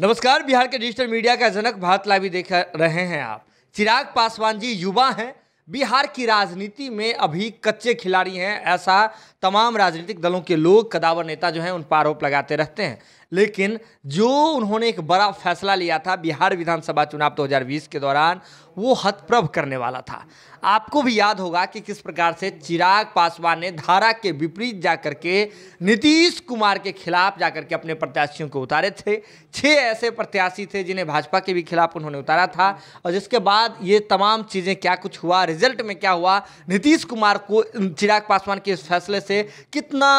नमस्कार बिहार के digital media का जनक भारत लाइवी देख रहे हैं आप चिराग पासवान जी युवा हैं बिहार की राजनीति में अभी कच्चे खिलाड़ी हैं ऐसा तमाम राजनीतिक दलों के लोग कदावर नेता जो हैं उन पर आरोप लगाते रहते हैं लेकिन जो उन्होंने एक बड़ा फैसला लिया था बिहार विधानसभा चुनाव 2020 के दौरान वो हतप्रभ करने वाला था आपको भी याद होगा कि किस प्रकार से चिराग पासवान ने धारा के विपरीत जाकर के नीतीश कुमार के खिलाफ जाकर के अपने प्रत्याशियों को उतारे थे छः ऐसे प्रत्याशी थे जिन्हें भाजपा के भी खिलाफ उन्होंने उतारा था और जिसके बाद ये तमाम चीज़ें क्या कुछ हुआ रिजल्ट में क्या हुआ नीतीश कुमार को चिराग पासवान के इस फैसले से कितना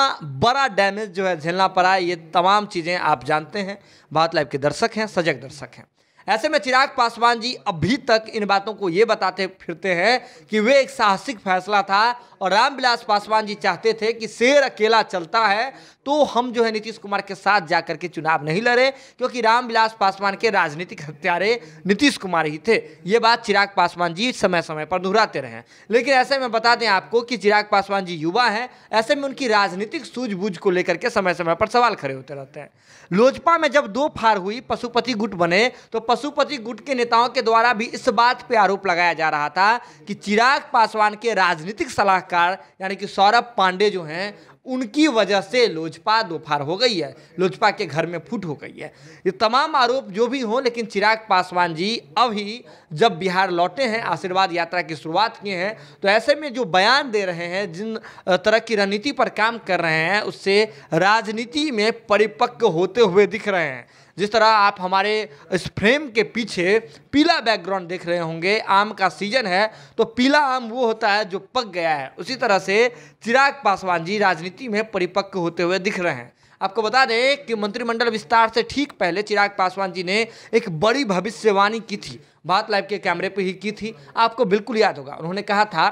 बड़ा डैमेज जो है झेलना पड़ा ये तमाम चीज़ें आप जानते हैं भारत लाइव के दर्शक हैं सजग दर्शक हैं ऐसे में चिराग पासवान जी अभी तक इन बातों को ये बताते फिरते हैं कि वे एक साहसिक फैसला था और रामविलास पासवान जी चाहते थे कि शेर अकेला चलता है तो हम जो है नीतीश कुमार के साथ जा करके चुनाव नहीं लड़े क्योंकि रामविलास पासवान के राजनीतिक हत्यारे नीतीश कुमार ही थे ये बात चिराग पासवान जी समय समय पर दोहराते रहे लेकिन ऐसे में बता दें आपको कि चिराग पासवान जी युवा हैं ऐसे में उनकी राजनीतिक सूझबूझ को लेकर के समय समय पर सवाल खड़े होते रहते हैं लोजपा में जब दो फार हुई पशुपति गुट बने तो पशुपति गुट के नेताओं के द्वारा भी इस बात पर आरोप लगाया जा रहा था कि चिराग पासवान के राजनीतिक सलाहकार यानी कि सौरभ पांडे जो हैं उनकी वजह से लोजपा दोफार हो गई है लोजपा के घर में फूट हो गई है ये तमाम आरोप जो भी हो लेकिन चिराग पासवान जी अभी जब बिहार लौटे हैं आशीर्वाद यात्रा की शुरुआत किए हैं तो ऐसे में जो बयान दे रहे हैं जिन तरह की रणनीति पर काम कर रहे हैं उससे राजनीति में परिपक्व होते हुए दिख रहे हैं जिस तरह आप हमारे इस फ्रेम के पीछे पीला बैकग्राउंड देख रहे होंगे आम का सीजन है तो पीला आम वो होता है जो पक गया है उसी तरह से चिराग पासवान जी राजनीति में परिपक्व होते हुए दिख रहे हैं आपको बता दें कि मंत्रिमंडल विस्तार से ठीक पहले चिराग पासवान जी ने एक बड़ी भविष्यवाणी की थी बात लाइव के कैमरे पर ही की थी आपको बिल्कुल याद होगा उन्होंने कहा था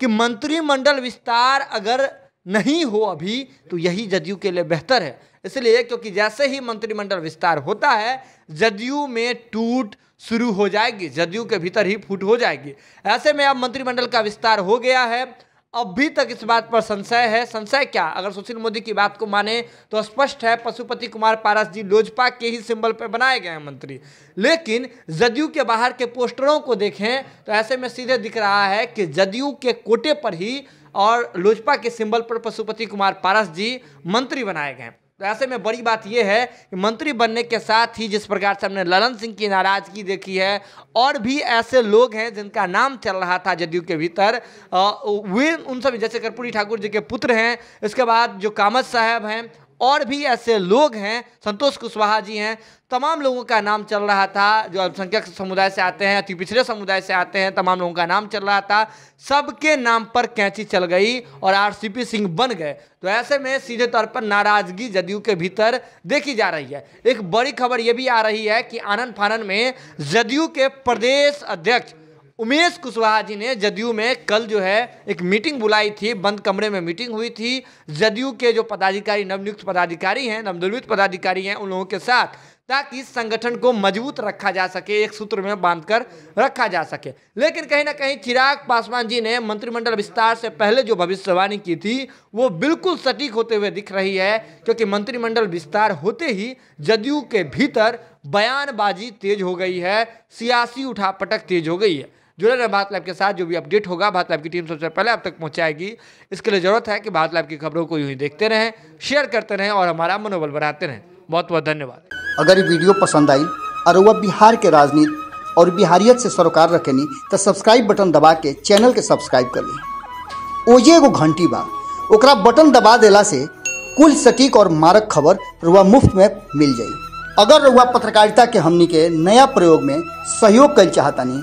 कि मंत्रिमंडल विस्तार अगर नहीं हो अभी तो यही जदयू के लिए बेहतर है इसलिए क्योंकि जैसे ही मंत्रिमंडल विस्तार होता है जदयू में टूट शुरू हो जाएगी जदयू के भीतर ही फूट हो जाएगी ऐसे में अब मंत्रिमंडल का विस्तार हो गया है अभी तक इस बात पर संशय है संशय क्या अगर सुशील मोदी की बात को माने तो स्पष्ट है पशुपति कुमार पारस जी लोजपा के ही सिंबल पर बनाए गए हैं मंत्री लेकिन जदयू के बाहर के पोस्टरों को देखें तो ऐसे में सीधे दिख रहा है कि जदयू के कोटे पर ही और लोजपा के सिंबल पर पशुपति कुमार पारस जी मंत्री बनाए गए तो ऐसे में बड़ी बात यह है कि मंत्री बनने के साथ ही जिस प्रकार से हमने ललन सिंह की नाराज़गी देखी है और भी ऐसे लोग हैं जिनका नाम चल रहा था जदयू के भीतर वे उन सब जैसे कर्पूरी ठाकुर जी के पुत्र हैं इसके बाद जो कामत साहब हैं और भी ऐसे लोग हैं संतोष कुशवाहा जी हैं तमाम लोगों का नाम चल रहा था जो अल्पसंख्यक समुदाय से आते हैं अति पिछड़े समुदाय से आते हैं तमाम लोगों का नाम चल रहा था सबके नाम पर कैंची चल गई और आरसीपी सिंह बन गए तो ऐसे में सीधे तौर पर नाराजगी जदयू के भीतर देखी जा रही है एक बड़ी खबर यह भी आ रही है कि आनंद फानंद में जदयू के प्रदेश अध्यक्ष उमेश कुशवाहा जी ने जदयू में कल जो है एक मीटिंग बुलाई थी बंद कमरे में मीटिंग हुई थी जदयू के जो पदाधिकारी नवनियुक्त पदाधिकारी हैं नवनिर्मित पदाधिकारी हैं उन लोगों के साथ ताकि संगठन को मजबूत रखा जा सके एक सूत्र में बांधकर रखा जा सके लेकिन कहीं ना कहीं चिराग पासवान जी ने मंत्रिमंडल विस्तार से पहले जो भविष्यवाणी की थी वो बिल्कुल सटीक होते हुए दिख रही है क्योंकि मंत्रिमंडल विस्तार होते ही जदयू के भीतर बयानबाजी तेज हो गई है सियासी उठापटक तेज हो गई है जुड़े रहे भारत लाइव के साथ जो भी अपडेट होगा भारत लाइव की टीम सबसे पहले आप तक पहुँचाएगी इसके लिए ज़रूरत है कि भारत लाइव की खबरों को यूँ ही देखते रहें शेयर करते रहें और हमारा मनोबल बढ़ाते रहें बहुत बहुत धन्यवाद अगर ये वीडियो पसंद आई और वह बिहार के राजनीति और बिहारियत से सरोकार रखेनी तो सब्सक्राइब बटन दबा के चैनल के सब्सक्राइब कर ली ओजे एगो घंटी बात ओकरा बटन दबा दिला से कुल सटीक और मारक खबर रुआ मुफ्त में मिल जाए अगर रुआ पत्रकारिता के हमनी के नया प्रयोग में सहयोग कर चाहतनी